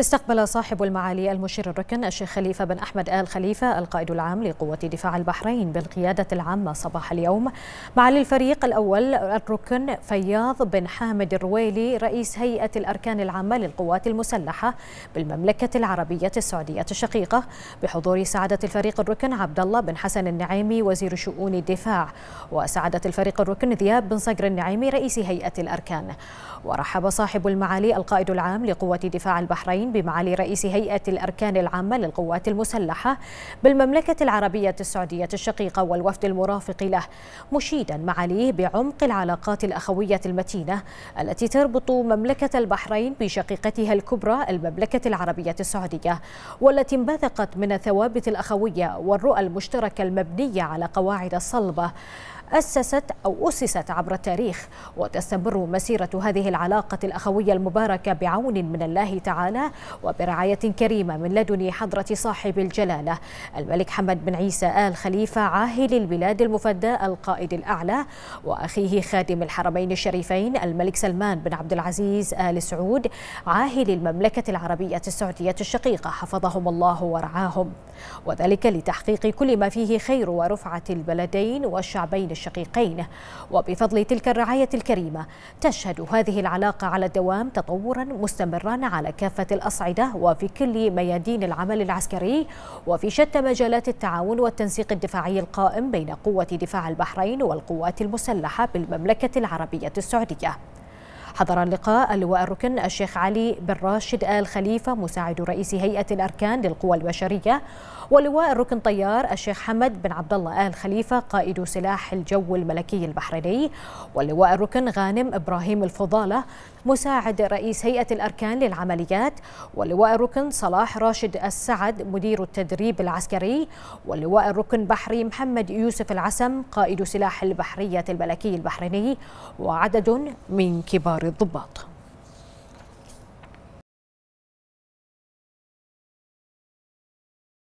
استقبل صاحب المعالي المشير الركن الشيخ خليفة بن أحمد آل خليفة القائد العام لقوة دفاع البحرين بالقيادة العامة صباح اليوم معالي الفريق الأول الركن فياض بن حامد الرويلي رئيس هيئة الأركان العامة للقوات المسلحة بالمملكة العربية السعودية الشقيقة بحضور سعادة الفريق الركن عبد الله بن حسن النعيمي وزير شؤون الدفاع وسعادة الفريق الركن ذياب بن صقر النعيمي رئيس هيئة الأركان ورحب صاحب المعالي القائد العام لقوة دفاع البحرين بمعالي رئيس هيئة الأركان العامة للقوات المسلحة بالمملكة العربية السعودية الشقيقة والوفد المرافق له مشيدا معاليه بعمق العلاقات الأخوية المتينة التي تربط مملكة البحرين بشقيقتها الكبرى المملكة العربية السعودية والتي انبثقت من الثوابت الأخوية والرؤى المشتركة المبنية على قواعد صلبة أسست أو أسست عبر التاريخ وتستمر مسيرة هذه العلاقة الأخوية المباركة بعون من الله تعالى وبرعاية كريمة من لدن حضرة صاحب الجلالة الملك حمد بن عيسى آل خليفة عاهل البلاد المفدى القائد الأعلى وأخيه خادم الحرمين الشريفين الملك سلمان بن عبد العزيز آل سعود عاهل المملكة العربية السعودية الشقيقة حفظهم الله ورعاهم وذلك لتحقيق كل ما فيه خير ورفعة البلدين والشعبين الشقيقين وبفضل تلك الرعاية الكريمة تشهد هذه العلاقة على الدوام تطورا مستمرا على كافة الأصعدة وفي كل ميادين العمل العسكري وفي شتى مجالات التعاون والتنسيق الدفاعي القائم بين قوة دفاع البحرين والقوات المسلحة بالمملكة العربية السعودية حضر اللقاء اللواء الركن الشيخ علي بن راشد آل خليفة مساعد رئيس هيئة الأركان للقوى البشرية ولواء الركن طيار الشيخ حمد بن عبد الله آل خليفة قائد سلاح الجو الملكي البحريني ولواء الركن غانم إبراهيم الفضالة مساعد رئيس هيئة الأركان للعمليات ولواء الركن صلاح راشد السعد مدير التدريب العسكري ولواء الركن بحري محمد يوسف العسم قائد سلاح البحرية الملكي البحريني وعدد من كبار الضباط